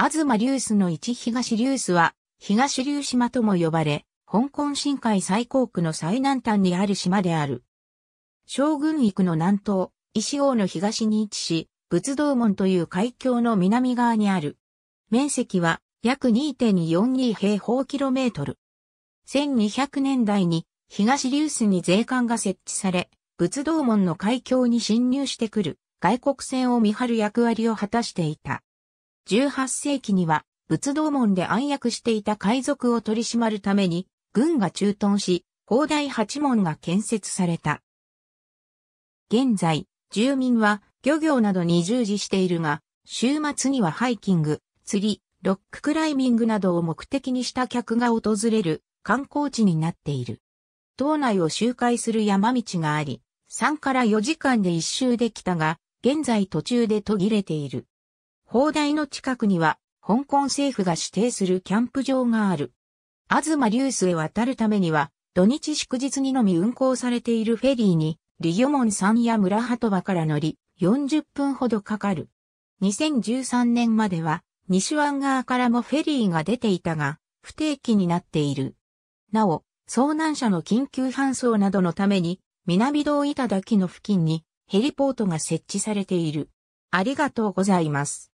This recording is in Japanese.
東流スの一東流スは、東流島とも呼ばれ、香港深海最高区の最南端にある島である。将軍域の南東、石王の東に位置し、仏道門という海峡の南側にある。面積は約2.42平方キロメートル。1200年代に東流スに税関が設置され、仏道門の海峡に侵入してくる外国船を見張る役割を果たしていた。18世紀には仏道門で暗躍していた海賊を取り締まるために軍が駐屯し、砲台八門が建設された。現在、住民は漁業などに従事しているが、週末にはハイキング、釣り、ロッククライミングなどを目的にした客が訪れる観光地になっている。島内を周回する山道があり、3から4時間で一周できたが、現在途中で途切れている。砲台の近くには、香港政府が指定するキャンプ場がある。東流スへ渡るためには、土日祝日にのみ運行されているフェリーに、リギョモンさんや村鳩場から乗り、40分ほどかかる。2013年までは、西湾側からもフェリーが出ていたが、不定期になっている。なお、遭難者の緊急搬送などのために、南道板滝の付近にヘリポートが設置されている。ありがとうございます。